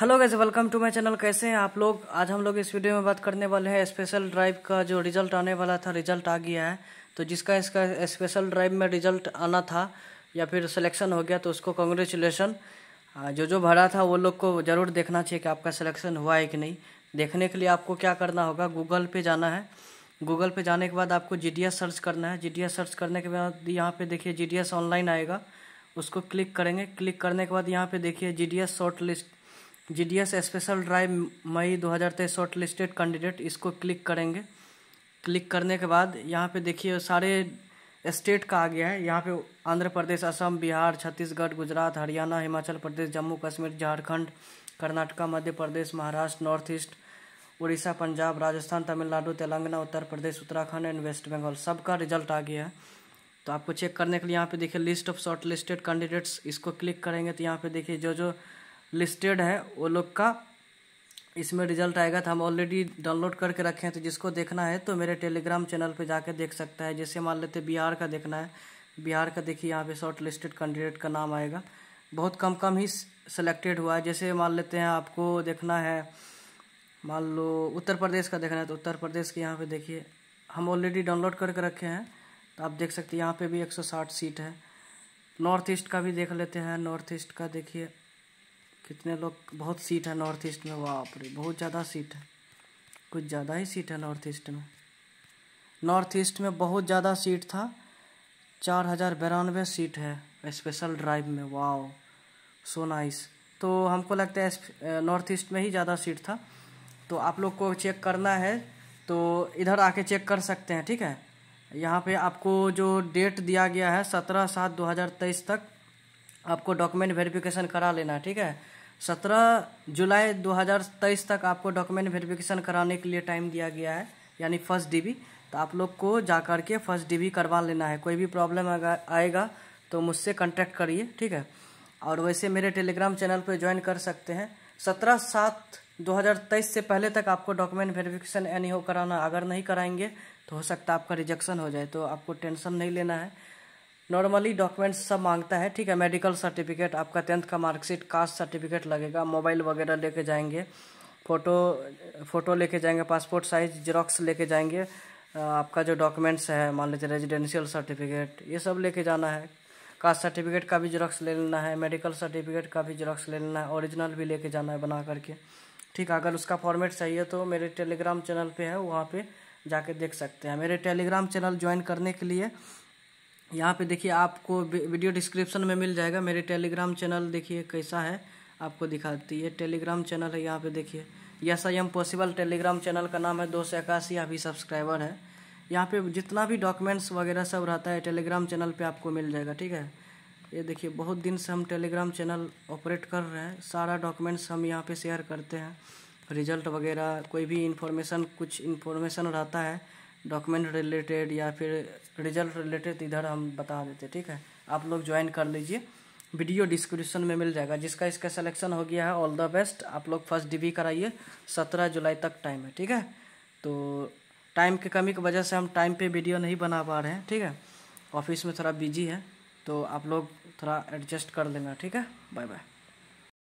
hello guys welcome to my channel कैसे हैं आप लोग आज हम लोग इस वीडियो में बात करने वाले हैं स्पेशल ड्राइव का जो रिजल्ट आने वाला था रिजल्ट आ गया है तो जिसका इसका स्पेशल ड्राइव में रिजल्ट आना था या फिर सिलेक्शन हो गया तो उसको कॉन्ग्रेचुलेसन जो जो भरा था वो लोग को ज़रूर देखना चाहिए कि आपका सिलेक्शन हुआ है कि नहीं देखने के लिए आपको क्या करना होगा गूगल पे जाना है गूगल पे जाने के बाद आपको जी सर्च करना है जी सर्च करने के बाद यहाँ पर देखिए जी ऑनलाइन आएगा उसको क्लिक करेंगे क्लिक करने के बाद यहाँ पे देखिए G D S short list GDS special drive May 2023 short listed candidate इसको क्लिक करेंगे क्लिक करने के बाद यहाँ पे देखिए सारे स्टेट का आ गया है यहाँ पे Andhra Pradesh Assam Bihar Chhattisgarh Gujarat Haryana Himachal Pradesh Jammu Kashmir Jharkhand Karnataka Madhya Pradesh Maharashtra north east Orissa Punjab Rajasthan Tamil Nadu Telangana Uttar Pradesh Uttarakhand and west Bengal सबका रिजल्ट आ गया है तो आपको चेक करने के लिए यहाँ पे देखिए list of short listed candidates इसको क्लिक करेंगे तो यहाँ पे देखिए जो जो लिस्टेड है वो लोग का इसमें रिजल्ट आएगा तो हम ऑलरेडी डाउनलोड करके रखे हैं तो जिसको देखना है तो मेरे टेलीग्राम चैनल पे जाके देख सकता है जैसे मान लेते बिहार का देखना है बिहार का देखिए यहाँ पे शॉर्ट लिस्टेड कैंडिडेट का नाम आएगा बहुत कम कम ही सिलेक्टेड हुआ है जैसे मान लेते हैं आपको देखना है मान लो उत्तर प्रदेश का देखना है तो उत्तर प्रदेश के यहाँ पर देखिए हम ऑलरेडी डाउनलोड करके रखे हैं तो आप देख सकते हैं यहाँ पर भी एक सीट है नॉर्थ ईस्ट का भी देख लेते हैं नॉर्थ ईस्ट का देखिए कितने लोग बहुत सीट है नॉर्थ ईस्ट में बाप रे बहुत ज़्यादा सीट है कुछ ज़्यादा ही सीट है नॉर्थ ईस्ट में नॉर्थ ईस्ट में बहुत ज़्यादा सीट था चार हज़ार बिरानवे सीट है स्पेशल ड्राइव में वाओ सो नाइस तो हमको लगता है नॉर्थ ईस्ट में ही ज़्यादा सीट था तो आप लोग को चेक करना है तो इधर आके चेक कर सकते हैं ठीक है यहाँ पे आपको जो डेट दिया गया है सत्रह सात दो हज़ार तेईस तक आपको डॉक्यूमेंट वेरिफिकेशन करा लेना ठीक है सत्रह जुलाई 2023 तक आपको डॉक्यूमेंट वेरिफिकेशन कराने के लिए टाइम दिया गया है यानी फर्स्ट डीबी तो आप लोग को जा कर के फर्स्ट डीबी करवा लेना है कोई भी प्रॉब्लम आएगा तो मुझसे कॉन्टैक्ट करिए ठीक है और वैसे मेरे टेलीग्राम चैनल पर ज्वाइन कर सकते हैं सत्रह सात 2023 से पहले तक आपको डॉक्यूमेंट वेरिफिकेशन एनी हो कराना अगर नहीं कराएंगे तो हो सकता है आपका रिजेक्शन हो जाए तो आपको टेंशन नहीं लेना है नॉर्मली डॉक्यूमेंट्स सब मांगता है ठीक है मेडिकल सर्टिफिकेट आपका टेंथ का मार्कशीट कास्ट सर्टिफिकेट लगेगा मोबाइल वगैरह लेके जाएंगे फ़ोटो फ़ोटो लेके जाएंगे पासपोर्ट साइज जेरोक्स लेके जाएंगे आपका जो डॉक्यूमेंट्स है मान लीजिए रेजिडेंशियल सर्टिफिकेट ये सब लेके जाना है कास्ट सर्टिफिकेट का भी जेरोक्स ले लेना है मेडिकल सर्टिफिकेट का भी जेरोक्स ले लेना है ओरिजिनल भी लेके जाना है बना करके ठीक अगर उसका फॉर्मेट चाहिए तो मेरे टेलीग्राम चैनल पे है वहाँ पे जाके देख सकते हैं मेरे टेलीग्राम चैनल ज्वाइन करने के लिए यहाँ पे देखिए आपको वीडियो डिस्क्रिप्शन में मिल जाएगा मेरे टेलीग्राम चैनल देखिए कैसा है आपको दिखाती है टेलीग्राम चैनल है यहाँ पे देखिए yes I am possible telegram channel का नाम है दो सौ इक्यासी अभी सब्सक्राइबर है यहाँ पे जितना भी डॉक्यूमेंट्स वगैरह सब रहता है टेलीग्राम चैनल पे आपको मिल जाएगा ठीक है ये देखिए बहुत दिन से हम टेलीग्राम चैनल ऑपरेट कर रहे हैं सारा डॉक्यूमेंट्स हम यहाँ पर शेयर करते हैं रिजल्ट वगैरह कोई भी इन्फॉर्मेशन कुछ इन्फॉर्मेशन रहता है डॉक्यूमेंट रिलेटेड या फिर रिजल्ट रिलेटेड इधर हम बता देते ठीक है आप लोग ज्वाइन कर लीजिए वीडियो डिस्क्रिप्शन में मिल जाएगा जिसका इसका सिलेक्शन हो गया है ऑल द बेस्ट आप लोग फर्स्ट डिवी कराइए सत्रह जुलाई तक टाइम है ठीक है तो टाइम की कमी की वजह से हम टाइम पे वीडियो नहीं बना पा रहे हैं ठीक है ऑफिस में थोड़ा बिजी है तो आप लोग थोड़ा एडजस्ट कर लेना ठीक है बाय बाय